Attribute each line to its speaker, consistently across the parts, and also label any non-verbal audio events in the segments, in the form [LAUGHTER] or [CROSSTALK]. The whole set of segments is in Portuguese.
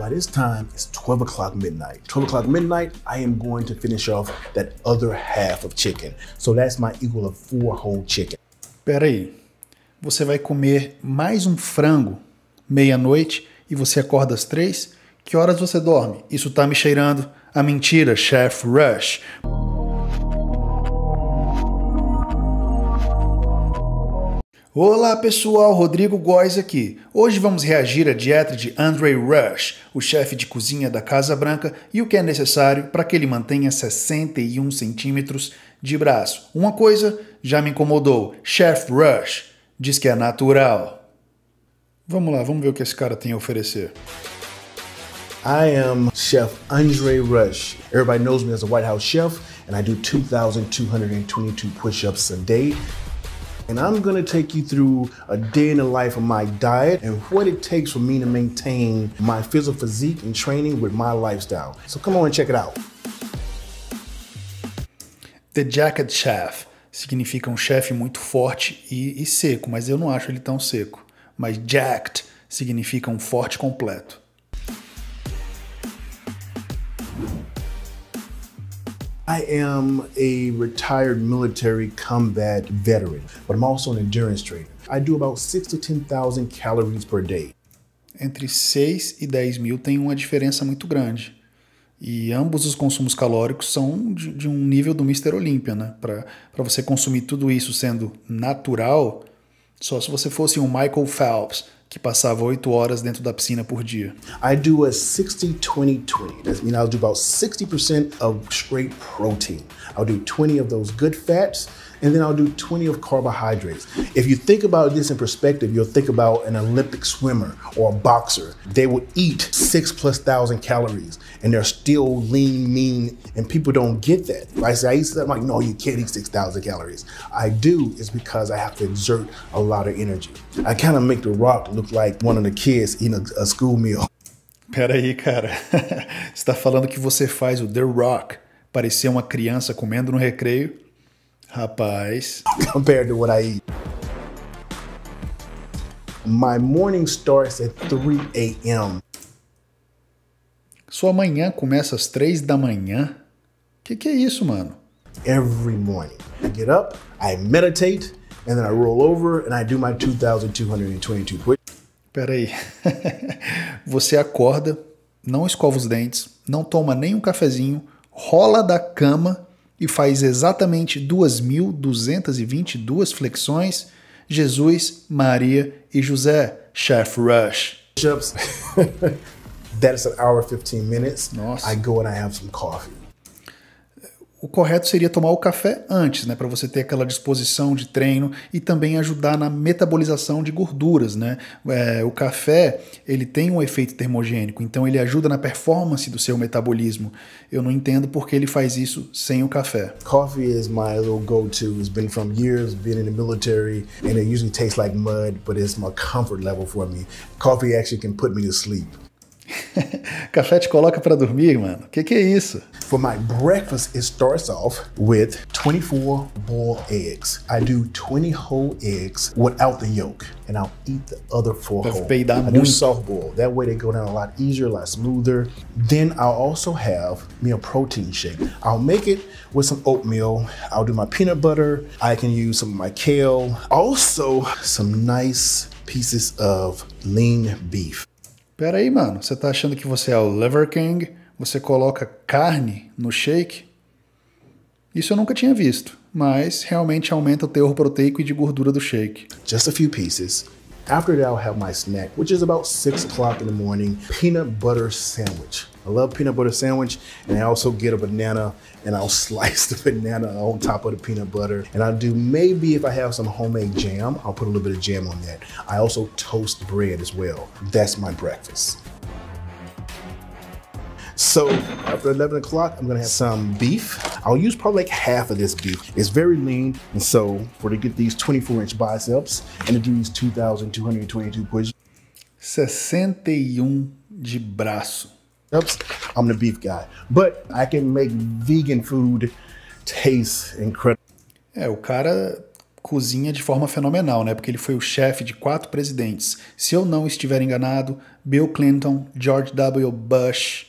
Speaker 1: by this time, it's 12 o'clock midnight. 12 o'clock midnight, I am going to finish off that
Speaker 2: other half of chicken. So that's my equal of four whole chicken. Pera aí, você vai comer mais um frango meia-noite e você acorda às três? Que horas você dorme? Isso tá me cheirando a mentira, Chef Rush. Olá pessoal, Rodrigo Góes aqui. Hoje vamos reagir à dieta de Andre Rush, o chefe de cozinha da Casa Branca, e o que é necessário para que ele mantenha 61 centímetros de braço. Uma coisa já me incomodou: Chef Rush diz que é natural. Vamos lá, vamos ver o que esse cara tem a oferecer.
Speaker 1: I am Chef Andre Rush. Everybody knows me as a White House chef, and I do 2,222 push ups a day and I'm gonna take you through a day in the life of my diet and what it takes for me to maintain my physical physique and training with my lifestyle. So come on and check it out.
Speaker 2: The Jacket Chef significa um chefe muito forte e, e seco, mas eu não acho ele tão seco. Mas jacked significa um forte completo.
Speaker 1: I am a retired military combat veteran, but I'm also an endurance trainer.
Speaker 2: I do about 6 to 10,000 calories per day. Entre 6 e 10 mil tem uma diferença muito grande. E ambos os consumos calóricos são de, de um nível do Mr. Olympia, né? Para você consumir tudo isso sendo natural, só se você fosse um Michael Phelps, que passava 8 horas dentro da piscina por dia. I do a 60 20 20. That means I'll do about 60% of straight protein.
Speaker 1: I'll do 20 of those good fats and then I'll do 20 of carbohydrates. If you think about this in perspective, you'll think about an Olympic swimmer or a boxer. They will eat 6 plus 1000 calories and they're still lean, mean, and people don't get that. Right? So I used to, I'm like, no, you can't eat 6,000 calories. I do is because I have to exert a lot of energy. I kind of make The Rock look like one of the kids eating a, a school meal.
Speaker 2: Pera aí, cara. está [LAUGHS] falando que você faz o The Rock parecer uma criança comendo no recreio? Rapaz. Compared to what I eat. My morning starts at 3 a.m. Sua manhã começa às três da manhã? Que que é isso, mano? Every morning, I get up, I meditate, and then I roll over and I do my 2222 push. aí! [LAUGHS] Você acorda, não escova os dentes, não toma nem um cafezinho, rola da cama e faz exatamente 2.222 flexões. Jesus, Maria e José. Chef Rush. [LAUGHS]
Speaker 1: That's an hour 15 minutes. Nossa. I go and I have some coffee.
Speaker 2: O correto seria tomar o café antes, né, para você ter aquela disposição de treino e também ajudar na metabolização de gorduras, né? É, o café ele tem um efeito termogênico, então ele ajuda na performance do seu metabolismo. Eu não entendo porque ele faz isso sem o café. Coffee is my little go-to. It's been from years being in the military, and it usually tastes
Speaker 1: like mud, but it's my comfort level for me. Coffee actually can put me to sleep.
Speaker 2: [LAUGHS] Café te coloca para dormir, mano. Que que é isso? For my breakfast, it starts off
Speaker 1: with 24 boiled eggs. I do 20 whole eggs without the yolk, and I'll eat the other four whole. I do soft boiled. That way they go down a lot easier, a lot smoother. Then I'll also have me a protein shake. I'll make it with some oatmeal. I'll do my peanut butter. I can use some of my kale. Also,
Speaker 2: some nice pieces of lean beef. Pera aí, mano, você tá achando que você é o Liver King? Você coloca carne no shake? Isso eu nunca tinha visto, mas realmente aumenta o teor proteico e de gordura do shake. Just a few pieces, After that, I'll have my snack, which is about six o'clock in the morning, peanut
Speaker 1: butter sandwich. I love peanut butter sandwich, and I also get a banana, and I'll [LAUGHS] slice the banana on top of the peanut butter. And I'll do maybe if I have some homemade jam, I'll put a little bit of jam on that. I also toast bread as well. That's my breakfast. So after 11 o'clock, I'm gonna have some beef I'll use probably like half of this beef. It's very lean, and so for to get these 24 inch biceps and to do these 2,222 push 61 de
Speaker 2: braço. Ups, I'm the beef guy. But I can make vegan food taste incredible. É, o cara cozinha de forma fenomenal, né? Porque ele foi o chefe de quatro presidentes. Se eu não estiver enganado, Bill Clinton, George W. Bush,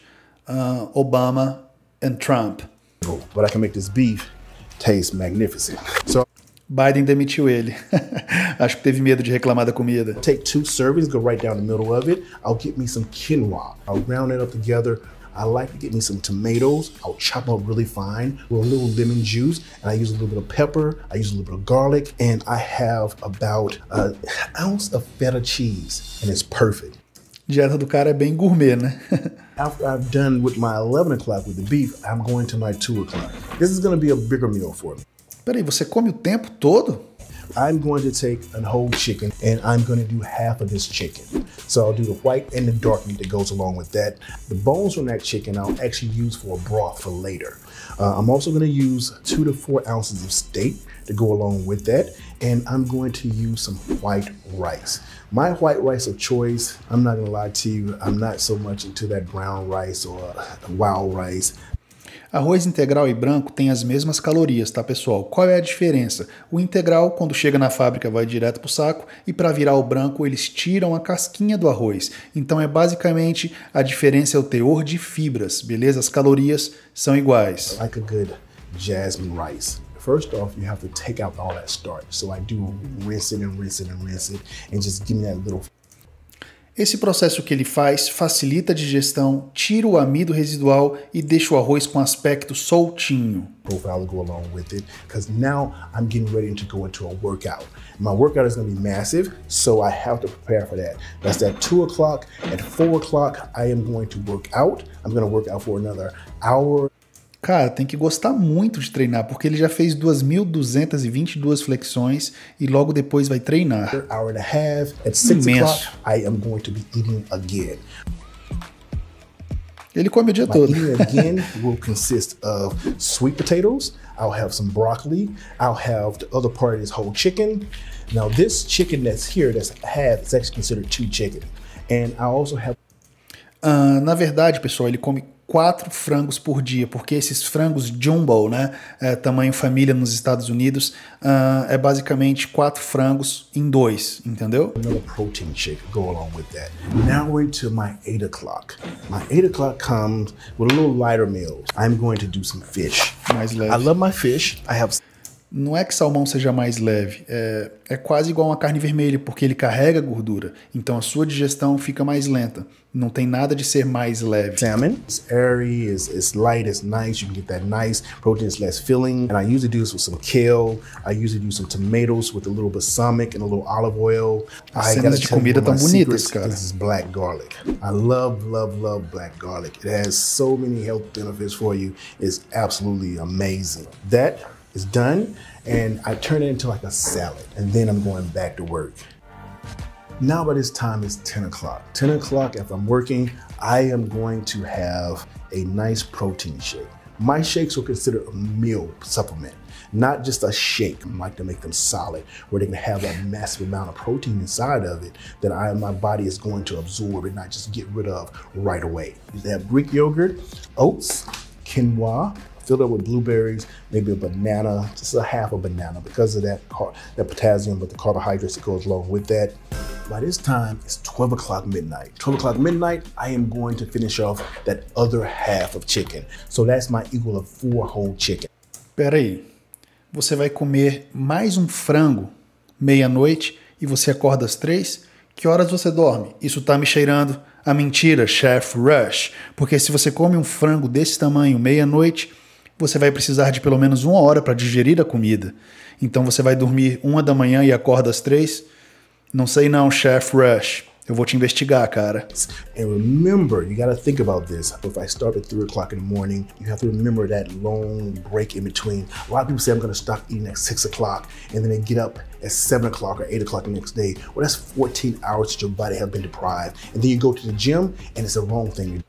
Speaker 2: uh, Obama e Trump.
Speaker 1: Oh, but I can make this beef taste magnificent.
Speaker 2: So Biden demitiu ele. [LAUGHS] Acho que teve medo de reclamar da comida. Take two servings, go right down the middle of it. I'll get me some quinoa.
Speaker 1: I'll round it up together. I like to get me some tomatoes. I'll chop them up really fine with a little lemon juice, and I use a little bit of pepper. I use a little bit of garlic, and I have about an ounce of feta cheese, and it's perfect. dieta do cara é bem gourmet, né? After [LAUGHS] I've done with my 11 o'clock with the beef, I'm going to my 2 o'clock. This is going to be a bigger meal for me. Peraí, você come o tempo todo? I'm going to take a whole chicken and I'm going to do half of this chicken. So I'll do the white and the dark meat that goes along with that. The bones from that chicken I'll actually use for a broth for later. Uh, I'm also gonna use two to four ounces of steak to go along with that. And I'm going to use some white rice. My white rice of choice, I'm not gonna lie to you, I'm not so much into
Speaker 2: that brown rice or wild rice. Arroz integral e branco têm as mesmas calorias, tá pessoal? Qual é a diferença? O integral, quando chega na fábrica, vai direto pro saco e para virar o branco eles tiram a casquinha do arroz. Então é basicamente a diferença é o teor de fibras, beleza? As calorias são iguais. Like a good
Speaker 1: jasmine rice. First off, you have to take out all that starch. So I do rinse it and rinse it and rinse it and just give me that little
Speaker 2: esse processo que ele faz facilita a digestão, tira o amido residual e deixa o arroz com aspecto soltinho. My
Speaker 1: workout is going to be massive, so I have to prepare for that. That's at 2 o'clock. At 4 o'clock, I am going
Speaker 2: to work out. I'm going to work out for another hour. Cara, tem que gostar muito de treinar, porque ele já fez 2.222 flexões e logo depois vai treinar.
Speaker 1: Hour and a half, at Imenso. I am going to be eating again. Ele come o dia My todo. again [LAUGHS] will consist of sweet potatoes. I'll have some broccoli. I'll have the other part is whole chicken. Now this chicken
Speaker 2: that's here, that's half, is actually considered two chicken. And I also have. Uh, na verdade, pessoal, ele come quatro frangos por dia, porque esses frangos jumbo, né, é, tamanho família nos Estados Unidos, uh, é basicamente quatro frangos em dois, entendeu? Another
Speaker 1: protein shake go along with that. Now
Speaker 2: we're to my eight o'clock.
Speaker 1: My eight o'clock comes with a little lighter meal. I'm going to do some fish. Mais leve. I love
Speaker 2: my fish. I have não é que salmão seja mais leve, é, é quase igual uma carne vermelha, porque ele carrega gordura. Então a sua digestão fica mais lenta. Não tem nada de ser mais leve. Salmon is airy, is it's light, it's nice. You can get that nice protein, it's less
Speaker 1: filling. And I usually do this with some kale. I usually do some tomatoes with a little balsamic and a little olive oil. As cenas de comida tão bonitas, cara. This is black garlic. I love, love, love black garlic. It has so many health benefits for you. It's absolutely amazing. That is done and I turn it into like a salad and then I'm going back to work. Now by this time it's 10 o'clock. 10 o'clock, if I'm working, I am going to have a nice protein shake. My shakes are considered a meal supplement, not just a shake. I like to make them solid where they can have a massive amount of protein inside of it that I, my body is going to absorb and not just get rid of right away. They have Greek yogurt, oats, quinoa, Fill it with blueberries, maybe a banana, just a half a banana because of that, that potassium, but the carbohydrates that goes along with that. By this time, it's 12 o'clock midnight. 12 o'clock midnight, I am going to finish
Speaker 2: off that other half of chicken. So that's my equal of four whole chicken. Peraí, você vai comer mais um frango meia-noite e você acorda às três? Que horas você dorme? Isso tá me cheirando a mentira, Chef Rush. Porque se você come um frango desse tamanho meia-noite, você vai precisar de pelo menos uma hora para digerir a comida. Então você vai dormir uma da manhã e acorda às três? Não sei não, Chef Rush. Eu vou te investigar, cara. And remember, you gotta
Speaker 1: think about this. If I start at 3 o'clock in the morning, you have to remember that long break in between. A lot of people say I'm gonna stop eating at 6 o'clock, and then they get up at 7 o'clock or 8 o'clock the next day. Well, that's 14 hours that your body has been deprived. And then you go to the gym, and it's the wrong thing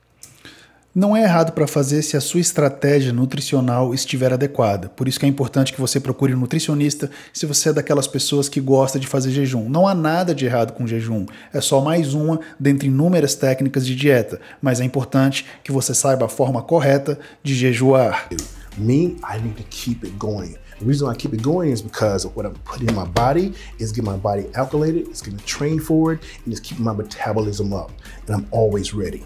Speaker 2: não é errado para fazer se a sua estratégia nutricional estiver adequada. Por isso que é importante que você procure um nutricionista se você é daquelas pessoas que gosta de fazer jejum. Não há nada de errado com jejum, é só mais uma dentre inúmeras técnicas de dieta, mas é importante que você saiba a forma correta de jejuar. Me, I need to keep
Speaker 1: it going. The reason I keep it going is because what I'm putting in my body is getting my body alkylated, it's going to train forward, and it's keeping my metabolism up. And I'm always ready.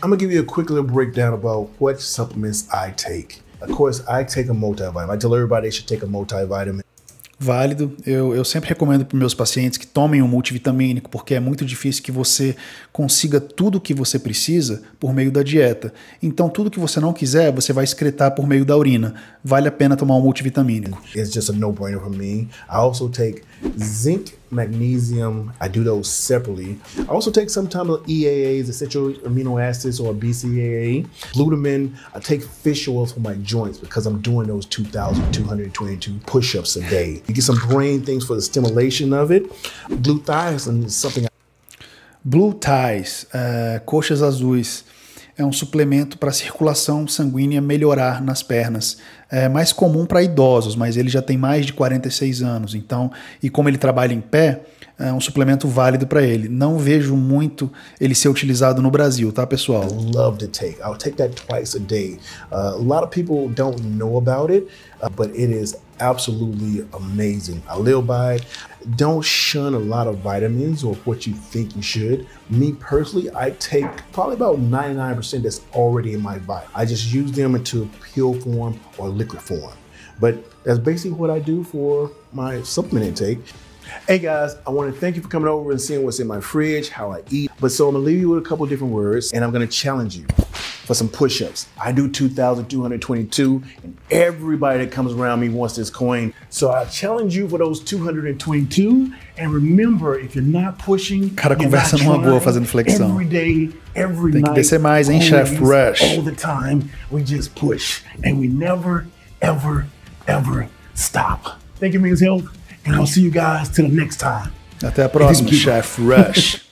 Speaker 1: I'm gonna give you a quick little breakdown about what supplements I take. Of course, I take a multivitamin. I tell everybody they should take a multivitamin.
Speaker 2: Válido. Eu, eu sempre recomendo para meus pacientes que tomem um multivitamínico, porque é muito difícil que você consiga tudo o que você precisa por meio da dieta. Então, tudo que você não quiser, você vai excretar por meio da urina. Vale a pena tomar um multivitamínico. It's just a no-brainer for me.
Speaker 1: I also take zinc magnesium. I do those separately. I also take sometimes EAAs, essential amino acids, or BCAA, glutamine. I take fish oil for my joints because I'm doing those 2,222 push-ups a day. You get some
Speaker 2: brain things for the stimulation of it. Blue ties is something. Blue ties, uh, coxas azuis. é um suplemento para a circulação sanguínea melhorar nas pernas. É mais comum para idosos, mas ele já tem mais de 46 anos, então, e como ele trabalha em pé, é, um suplemento válido para ele. Não vejo muito ele ser utilizado no Brasil, tá, pessoal? I love
Speaker 1: to take. I'll take that twice a day. Uh, a lot of people don't know about it, uh, but it is absolutely amazing. I live by it. Don't shun a lot of vitamins or what you think you should. Me personally, I take probably about 99% that's already in my body. I just use them into pill form or liquid form. But that's basically what I do for my supplement intake. Hey guys, I want to thank you for coming over and seeing what's in my fridge, how I eat. But so I'm gonna leave you with a couple different words and I'm gonna challenge you for some push-ups. I do 2,222 and everybody that comes around me wants this coin. So I challenge you for those 222 and remember, if you're not pushing, Cada you're not boa fazendo flexão. Every day, every Tem night, que descer mais, hein, Chef Rush? All the time, we just push and we never, ever, ever stop. Thank you, Ms. Hill. And I'll see you guys till next
Speaker 2: time. Até a próxima, Chef [LAUGHS] Rush.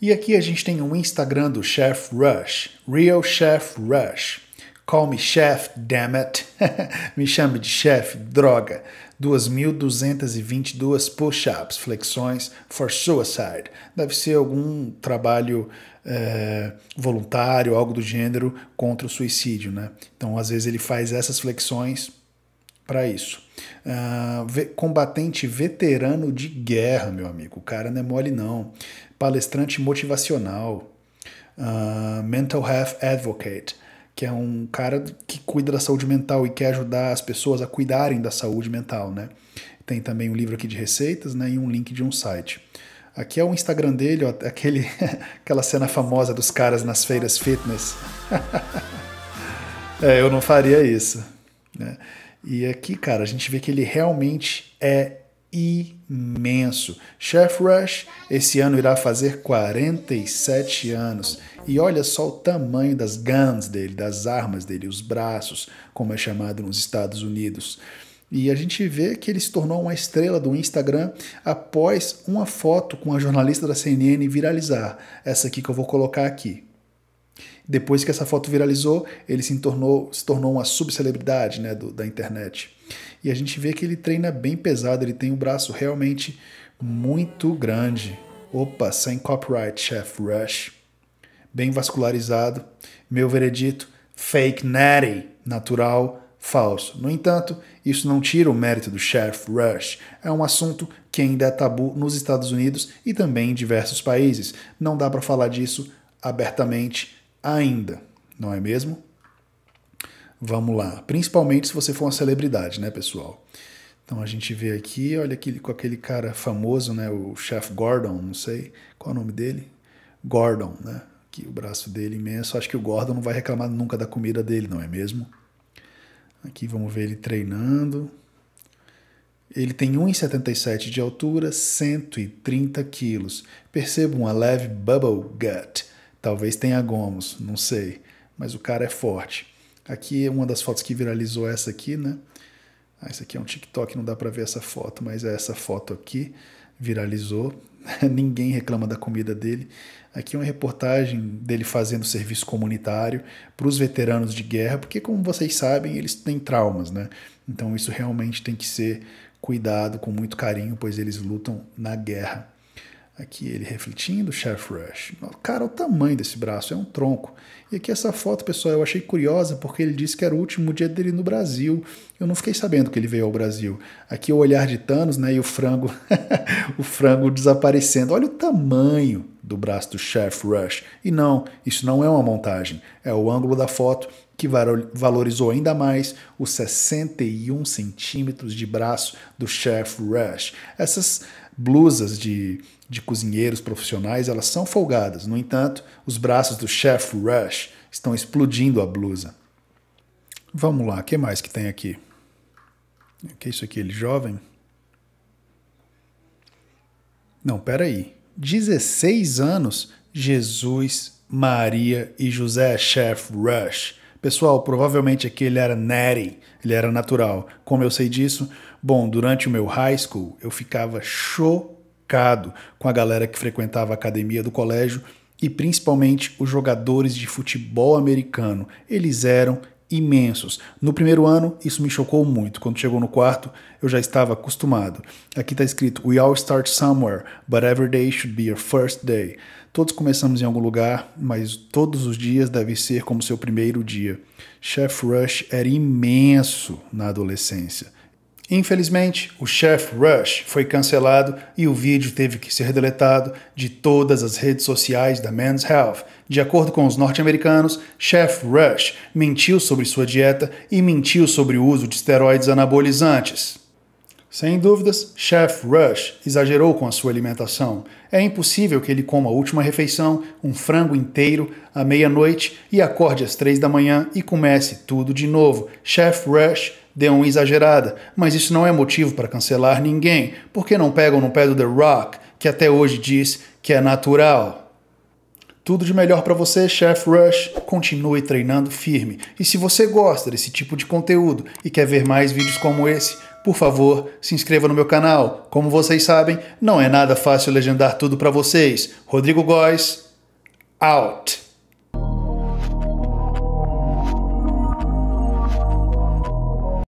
Speaker 2: e aqui a gente tem o um Instagram do Chef Rush, Real Chef Rush. Call me chef, damn it. [LAUGHS] me chame de chef, droga. 2.222 push-ups, flexões for suicide. Deve ser algum trabalho é, voluntário, algo do gênero, contra o suicídio, né? Então, às vezes, ele faz essas flexões para isso. Uh, combatente veterano de guerra, meu amigo. O cara não é mole, não. Palestrante motivacional. Uh, mental Health Advocate, que é um cara que cuida da saúde mental e quer ajudar as pessoas a cuidarem da saúde mental, né? Tem também um livro aqui de receitas né, e um link de um site. Aqui é o Instagram dele, ó, aquele, [LAUGHS] aquela cena famosa dos caras nas feiras fitness. [LAUGHS] é, eu não faria isso. Né? E aqui, cara, a gente vê que ele realmente é imenso. Chef Rush esse ano irá fazer 47 anos. E olha só o tamanho das guns dele, das armas dele, os braços, como é chamado nos Estados Unidos. E a gente vê que ele se tornou uma estrela do Instagram após uma foto com a jornalista da CNN viralizar. Essa aqui que eu vou colocar aqui. Depois que essa foto viralizou, ele se tornou, se tornou uma subcelebridade né, do, da internet. E a gente vê que ele treina bem pesado, ele tem um braço realmente muito grande. Opa, sem copyright, Chef Rush. Bem vascularizado. Meu veredito, fake natty, natural, falso. No entanto, isso não tira o mérito do Chef Rush. É um assunto que ainda é tabu nos Estados Unidos e também em diversos países. Não dá para falar disso abertamente ainda, não é mesmo? Vamos lá. Principalmente se você for uma celebridade, né, pessoal? Então a gente vê aqui, olha aquele, com aquele cara famoso, né, o Chef Gordon, não sei qual é o nome dele, Gordon, né? Que o braço dele imenso. Acho que o Gordon não vai reclamar nunca da comida dele, não é mesmo? Aqui vamos ver ele treinando. Ele tem 1,77 de altura, 130 quilos. Perceba uma leve bubble gut Talvez tenha gomos, não sei. Mas o cara é forte. Aqui é uma das fotos que viralizou é essa aqui, né? Ah, essa aqui é um TikTok, não dá para ver essa foto, mas é essa foto aqui viralizou. [LAUGHS] Ninguém reclama da comida dele. Aqui é uma reportagem dele fazendo serviço comunitário para os veteranos de guerra, porque como vocês sabem, eles têm traumas, né? Então isso realmente tem que ser cuidado com muito carinho, pois eles lutam na guerra. Aqui ele refletindo, Chef Rush. Cara, o tamanho desse braço é um tronco. E aqui essa foto, pessoal, eu achei curiosa porque ele disse que era o último dia dele no Brasil. Eu não fiquei sabendo que ele veio ao Brasil. Aqui o olhar de Thanos, né, e o frango, [LAUGHS] o frango desaparecendo. Olha o tamanho do braço do Chef Rush. E não, isso não é uma montagem. É o ângulo da foto que valorizou ainda mais os 61 centímetros de braço do Chef Rush. Essas blusas de, de cozinheiros profissionais, elas são folgadas. No entanto, os braços do chef Rush estão explodindo a blusa. Vamos lá, o que mais que tem aqui? O que é isso aqui? Ele jovem? Não, peraí. 16 anos, Jesus, Maria e José Chef Rush. Pessoal, provavelmente aqui ele era Nery, ele era natural. Como eu sei disso? Bom, durante o meu high school, eu ficava chocado com a galera que frequentava a academia do colégio e principalmente os jogadores de futebol americano. Eles eram imensos. No primeiro ano, isso me chocou muito. Quando chegou no quarto, eu já estava acostumado. Aqui está escrito: We all start somewhere, but every day should be your first day. Todos começamos em algum lugar, mas todos os dias deve ser como seu primeiro dia. Chef Rush era imenso na adolescência. Infelizmente, o Chef Rush foi cancelado e o vídeo teve que ser deletado de todas as redes sociais da Men's Health. De acordo com os norte-americanos, Chef Rush mentiu sobre sua dieta e mentiu sobre o uso de esteroides anabolizantes. Sem dúvidas, Chef Rush exagerou com a sua alimentação. É impossível que ele coma a última refeição, um frango inteiro, à meia-noite e acorde às três da manhã e comece tudo de novo. Chef Rush deu uma exagerada, mas isso não é motivo para cancelar ninguém, porque não pegam no pé do The Rock, que até hoje diz que é natural. Tudo de melhor para você, Chef Rush. Continue treinando firme. E se você gosta desse tipo de conteúdo e quer ver mais vídeos como esse, por favor, se inscreva no meu canal. Como vocês sabem, não é nada fácil legendar tudo para vocês. Rodrigo Góes, out.